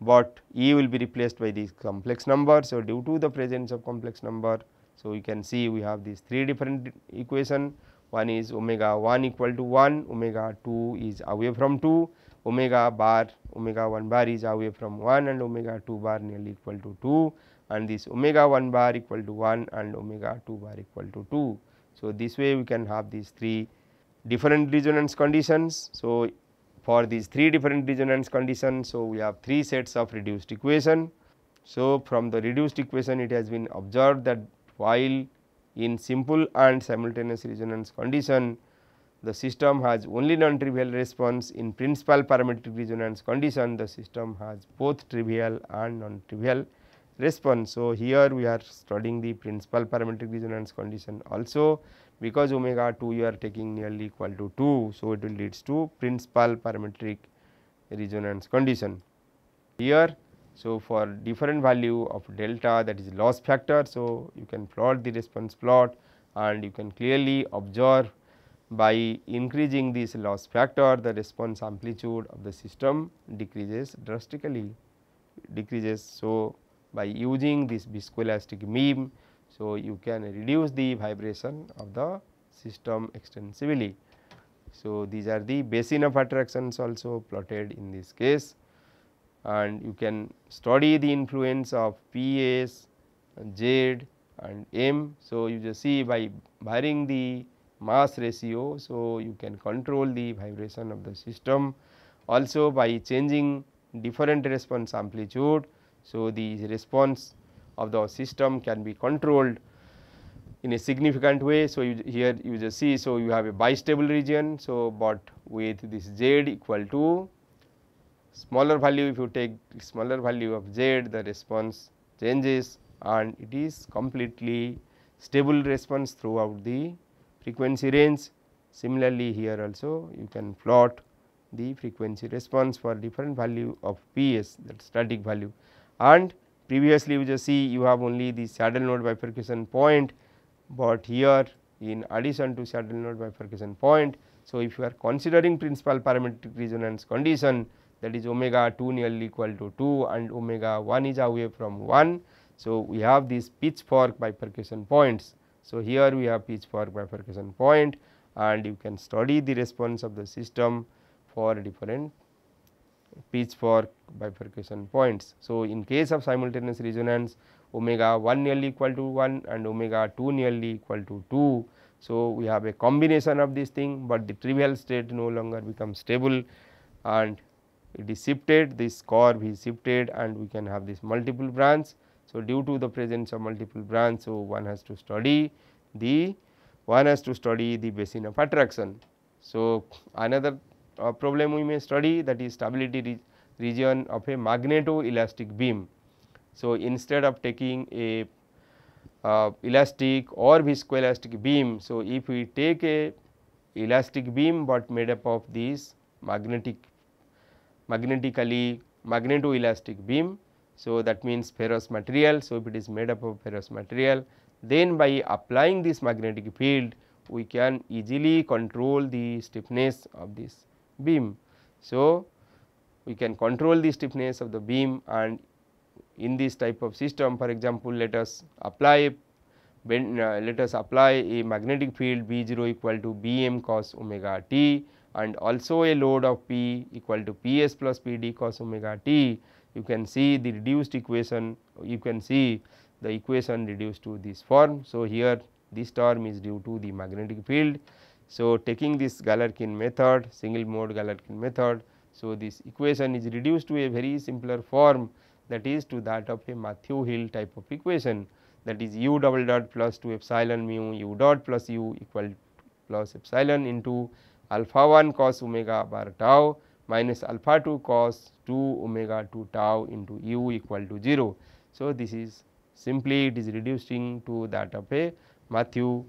Speaker 1: but E will be replaced by this complex number. So, due to the presence of complex number, so you can see we have these three different equation. One is omega 1 equal to 1, omega 2 is away from 2 omega bar omega 1 bar is away from 1 and omega 2 bar nearly equal to 2 and this omega 1 bar equal to 1 and omega 2 bar equal to 2. So, this way we can have these three different resonance conditions. So, for these three different resonance conditions, so we have three sets of reduced equation. So, from the reduced equation it has been observed that while in simple and simultaneous resonance condition the system has only non-trivial response in principal parametric resonance condition the system has both trivial and non-trivial response. So, here we are studying the principal parametric resonance condition also because omega 2 you are taking nearly equal to 2. So, it will leads to principal parametric resonance condition here. So, for different value of delta that is loss factor. So, you can plot the response plot and you can clearly observe by increasing this loss factor the response amplitude of the system decreases drastically decreases. So, by using this viscoelastic beam, so you can reduce the vibration of the system extensively. So, these are the basin of attractions also plotted in this case and you can study the influence of P s, Z and M. So, you just see by varying the mass ratio. So, you can control the vibration of the system also by changing different response amplitude. So, the response of the system can be controlled in a significant way. So, you here you just see, so you have a bistable region. So, but with this z equal to smaller value if you take smaller value of z the response changes and it is completely stable response throughout the frequency range. Similarly, here also you can plot the frequency response for different value of Ps that static value and previously you just see you have only the saddle node bifurcation point, but here in addition to saddle node bifurcation point. So, if you are considering principal parametric resonance condition that is omega 2 nearly equal to 2 and omega 1 is away from 1. So, we have these pitchfork bifurcation points so, here we have pitchfork bifurcation point and you can study the response of the system for different pitchfork bifurcation points. So, in case of simultaneous resonance omega 1 nearly equal to 1 and omega 2 nearly equal to 2. So, we have a combination of this thing, but the trivial state no longer becomes stable and it is shifted this curve is shifted and we can have this multiple branch so, due to the presence of multiple branch, so one has to study the one has to study the basin of attraction. So, another uh, problem we may study that is stability re region of a magnetoelastic beam. So, instead of taking a uh, elastic or viscoelastic beam. So, if we take a elastic beam, but made up of this magnetic magnetically magnetoelastic beam. So, that means ferrous material. So, if it is made up of ferrous material then by applying this magnetic field we can easily control the stiffness of this beam. So, we can control the stiffness of the beam and in this type of system for example, let us apply uh, let us apply a magnetic field B 0 equal to B m cos omega t and also a load of P equal to P s plus P d cos omega t you can see the reduced equation, you can see the equation reduced to this form. So, here this term is due to the magnetic field. So, taking this Galerkin method, single mode Galerkin method, so this equation is reduced to a very simpler form that is to that of a Matthew Hill type of equation that is u double dot plus 2 epsilon mu u dot plus u equal plus epsilon into alpha 1 cos omega bar tau minus alpha 2 cos 2 omega 2 tau into u equal to 0. So, this is simply it is reducing to that of a Matthew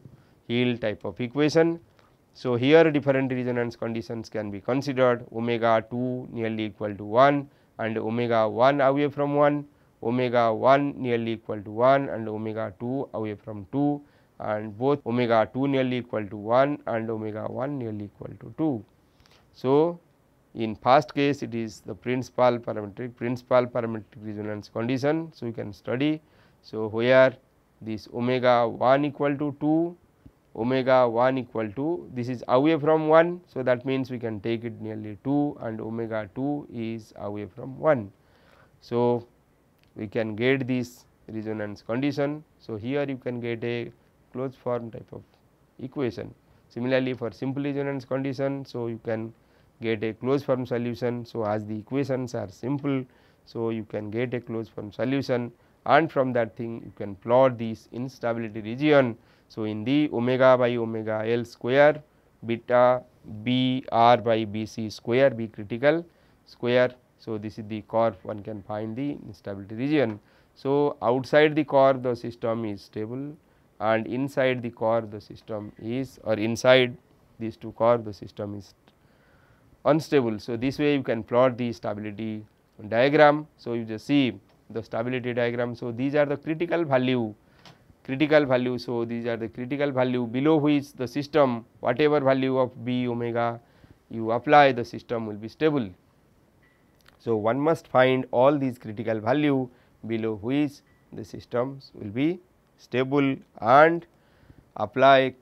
Speaker 1: Hill type of equation. So, here different resonance conditions can be considered omega 2 nearly equal to 1 and omega 1 away from 1, omega 1 nearly equal to 1 and omega 2 away from 2 and both omega 2 nearly equal to 1 and omega 1 nearly equal to 2. So, in past case it is the principal parametric, principal parametric resonance condition. So, you can study. So, where this omega 1 equal to 2, omega 1 equal to this is away from 1. So, that means we can take it nearly 2 and omega 2 is away from 1. So, we can get this resonance condition. So, here you can get a closed form type of equation. Similarly, for simple resonance condition, so you can get a closed form solution. So, as the equations are simple, so you can get a closed form solution and from that thing you can plot this instability region. So, in the omega by omega L square beta B R by B C square B critical square. So, this is the curve one can find the instability region. So, outside the curve the system is stable and inside the curve the system is or inside these two curve the system is unstable. So, this way you can plot the stability diagram. So, you just see the stability diagram. So, these are the critical value critical value. So, these are the critical value below which the system whatever value of b omega you apply the system will be stable. So, one must find all these critical value below which the systems will be stable and apply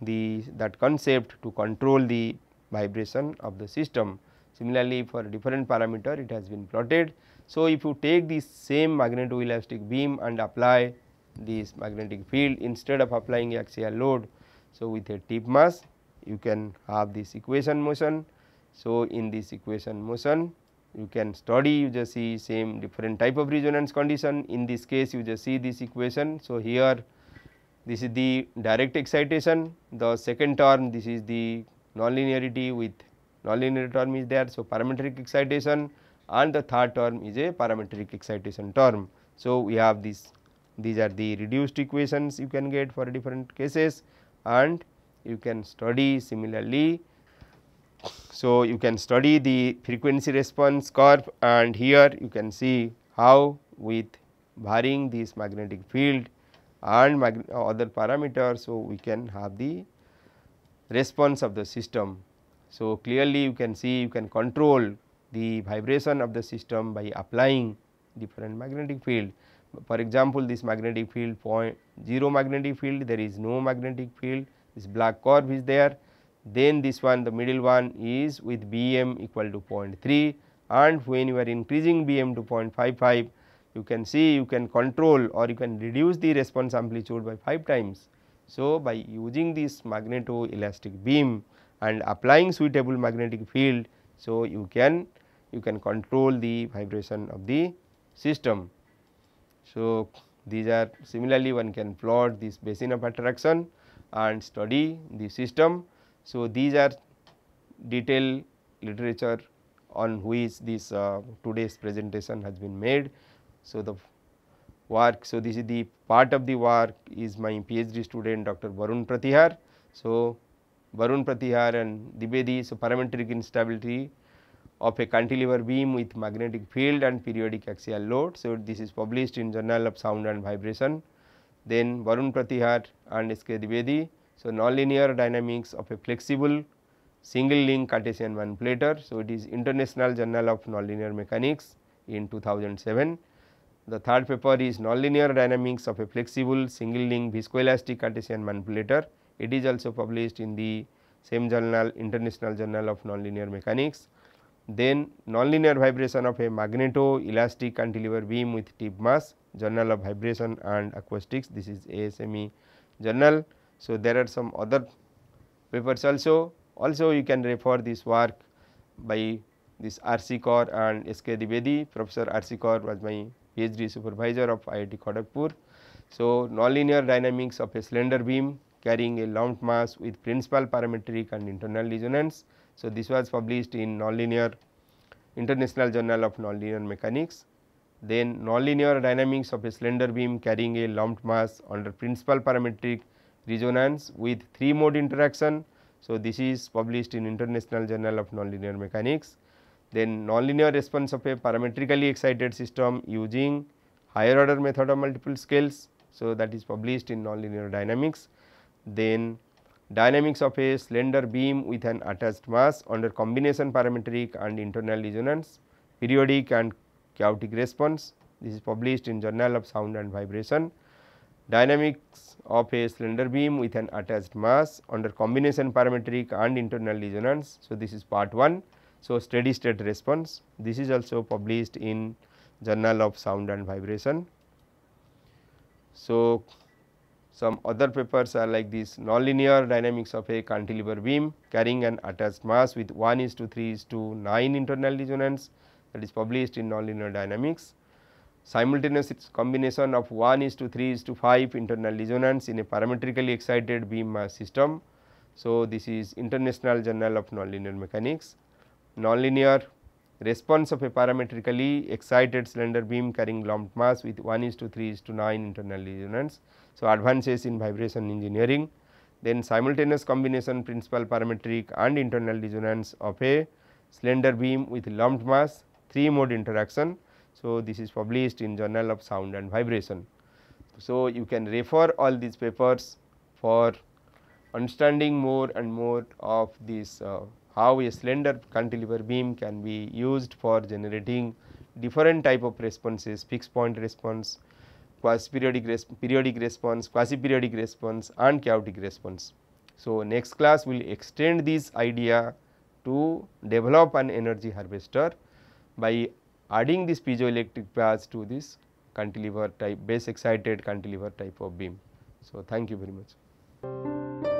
Speaker 1: the that concept to control the vibration of the system. Similarly, for a different parameter it has been plotted. So, if you take the same magnetoelastic beam and apply this magnetic field instead of applying axial load. So, with a tip mass you can have this equation motion. So, in this equation motion you can study you just see same different type of resonance condition in this case you just see this equation. So, here this is the direct excitation the second term this is the nonlinearity with nonlinear term is there. So, parametric excitation and the third term is a parametric excitation term. So, we have these these are the reduced equations you can get for different cases and you can study similarly. So, you can study the frequency response curve and here you can see how with varying this magnetic field and other parameters. So, we can have the response of the system. So, clearly you can see you can control the vibration of the system by applying different magnetic field. For example, this magnetic field point 0 magnetic field there is no magnetic field this black curve is there then this one the middle one is with Bm equal to 0.3 and when you are increasing Bm to 0.55 you can see you can control or you can reduce the response amplitude by 5 times so, by using this magnetoelastic beam and applying suitable magnetic field, so you can you can control the vibration of the system. So, these are similarly one can plot this basin of attraction and study the system. So, these are detailed literature on which this uh, today's presentation has been made. So, the work. So, this is the part of the work is my PhD student Dr. Varun Pratihar. So, Varun Pratihar and Dibedi. So, parametric instability of a cantilever beam with magnetic field and periodic axial load. So, this is published in Journal of Sound and Vibration. Then Varun Pratihar and S. K. Dibedi. So, nonlinear dynamics of a flexible single link Cartesian manipulator. So, it is International Journal of Nonlinear Mechanics in 2007. The third paper is Nonlinear Dynamics of a Flexible Single Link Viscoelastic Cartesian Manipulator. It is also published in the same journal International Journal of Nonlinear Mechanics. Then Nonlinear Vibration of a Magneto-Elastic Cantilever Beam with Tip Mass, Journal of Vibration and Acoustics. This is ASME journal. So, there are some other papers also. Also you can refer this work by this R. C. Kaur and S. K. Dibedi. Professor R. C. Kaur was my PhD supervisor of IIT Kharagpur. So, nonlinear dynamics of a slender beam carrying a lumped mass with principal parametric and internal resonance. So, this was published in nonlinear International Journal of Nonlinear Mechanics. Then nonlinear dynamics of a slender beam carrying a lumped mass under principal parametric resonance with three mode interaction. So, this is published in International Journal of Nonlinear Mechanics. Then nonlinear response of a parametrically excited system using higher order method of multiple scales. So, that is published in nonlinear dynamics. Then dynamics of a slender beam with an attached mass under combination parametric and internal resonance, periodic and chaotic response. This is published in Journal of Sound and Vibration. Dynamics of a slender beam with an attached mass under combination parametric and internal resonance. So, this is part 1. So, steady state response this is also published in journal of sound and vibration. So, some other papers are like this nonlinear dynamics of a cantilever beam carrying an attached mass with 1 is to 3 is to 9 internal resonance that is published in nonlinear dynamics. Simultaneous combination of 1 is to 3 is to 5 internal resonance in a parametrically excited beam mass system. So, this is International Journal of Nonlinear Mechanics nonlinear response of a parametrically excited slender beam carrying lumped mass with 1 is to 3 is to 9 internal resonance. So, advances in vibration engineering then simultaneous combination principal parametric and internal resonance of a slender beam with lumped mass 3 mode interaction. So, this is published in journal of sound and vibration. So, you can refer all these papers for understanding more and more of this. uh, how a slender cantilever beam can be used for generating different type of responses fixed point response, quasi periodic, res periodic response, quasi periodic response and chaotic response. So, next class will extend this idea to develop an energy harvester by adding this piezoelectric path to this cantilever type base excited cantilever type of beam. So, thank you very much.